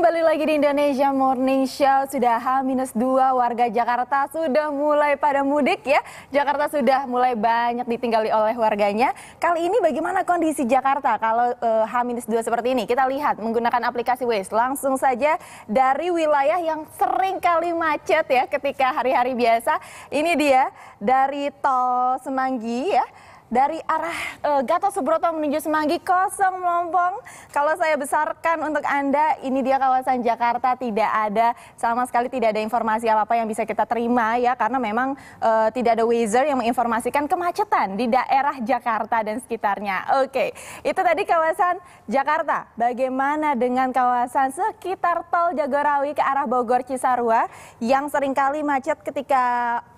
Kembali lagi di Indonesia Morning Show sudah H-2 warga Jakarta sudah mulai pada mudik ya. Jakarta sudah mulai banyak ditinggali oleh warganya. Kali ini bagaimana kondisi Jakarta kalau H-2 eh, seperti ini? Kita lihat menggunakan aplikasi Waze langsung saja dari wilayah yang sering kali macet ya ketika hari-hari biasa. Ini dia dari tol Semanggi ya dari arah uh, Gatot Subroto menuju Semanggi kosong melompong. Kalau saya besarkan untuk Anda, ini dia kawasan Jakarta tidak ada sama sekali tidak ada informasi apa-apa yang bisa kita terima ya karena memang uh, tidak ada Wazer yang menginformasikan kemacetan di daerah Jakarta dan sekitarnya. Oke, itu tadi kawasan Jakarta. Bagaimana dengan kawasan sekitar tol Jagorawi ke arah Bogor Cisarua yang seringkali macet ketika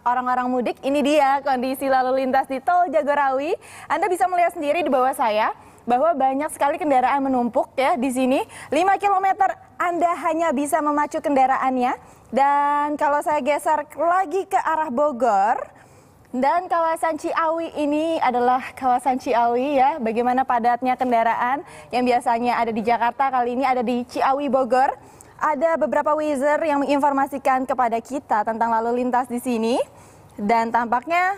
orang-orang mudik, ini dia kondisi lalu lintas di Tol Jagorawi. Anda bisa melihat sendiri di bawah saya bahwa banyak sekali kendaraan menumpuk ya di sini. 5 km Anda hanya bisa memacu kendaraannya. Dan kalau saya geser lagi ke arah Bogor, dan kawasan Ciawi ini adalah kawasan Ciawi ya, bagaimana padatnya kendaraan yang biasanya ada di Jakarta kali ini ada di Ciawi Bogor. Ada beberapa wizer yang menginformasikan kepada kita tentang lalu lintas di sini. Dan tampaknya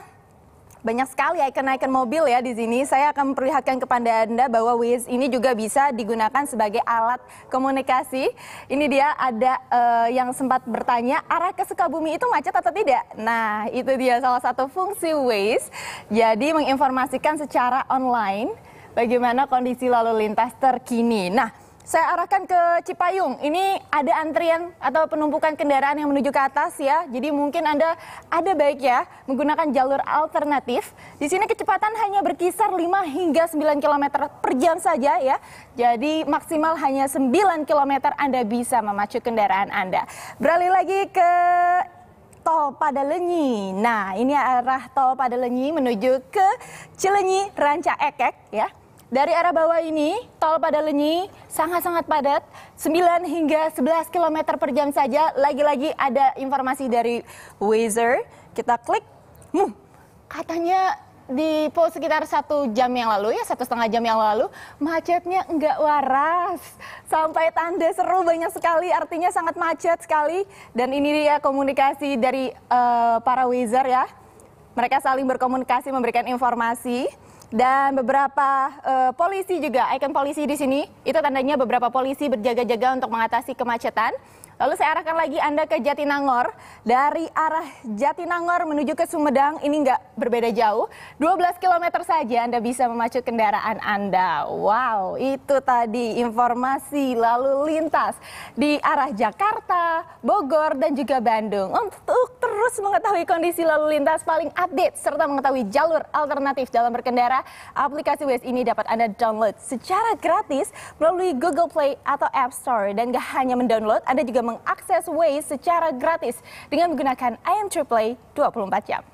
banyak sekali icon-icon mobil ya di sini. Saya akan memperlihatkan kepada Anda bahwa Waze ini juga bisa digunakan sebagai alat komunikasi. Ini dia ada uh, yang sempat bertanya arah ke Sukabumi itu macet atau tidak. Nah, itu dia salah satu fungsi Waze. Jadi menginformasikan secara online bagaimana kondisi lalu lintas terkini. Nah, saya arahkan ke Cipayung. Ini ada antrian atau penumpukan kendaraan yang menuju ke atas ya. Jadi mungkin Anda ada baik ya menggunakan jalur alternatif. Di sini kecepatan hanya berkisar 5 hingga 9 km per jam saja ya. Jadi maksimal hanya 9 km Anda bisa memacu kendaraan Anda. Beralih lagi ke tol Padalenyi. Nah, ini arah tol Padalenyi menuju ke Cilenyi Ranca Ekek ya. Dari arah bawah ini, tol pada lenyi, sangat-sangat padat, 9 hingga 11 km per jam saja. Lagi-lagi ada informasi dari Wazer. Kita klik, muh, katanya di pos sekitar satu jam yang lalu ya satu setengah jam yang lalu macetnya enggak waras sampai tanda seru banyak sekali artinya sangat macet sekali dan ini dia komunikasi dari uh, para wizard ya mereka saling berkomunikasi memberikan informasi dan beberapa uh, polisi juga ikon polisi di sini. Itu tandanya beberapa polisi berjaga-jaga untuk mengatasi kemacetan. Lalu saya arahkan lagi Anda ke Jatinangor. Dari arah Jatinangor menuju ke Sumedang ini nggak berbeda jauh. 12 km saja Anda bisa memacu kendaraan Anda. Wow, itu tadi informasi lalu lintas di arah Jakarta, Bogor, dan juga Bandung. Untuk terus mengetahui kondisi lalu lintas paling update serta mengetahui jalur alternatif dalam berkendara, aplikasi Waze ini dapat Anda download secara gratis melalui Google Play atau App Store. Dan gak hanya mendownload, Anda juga mengakses Waze secara gratis dengan menggunakan IM Triple 24 jam.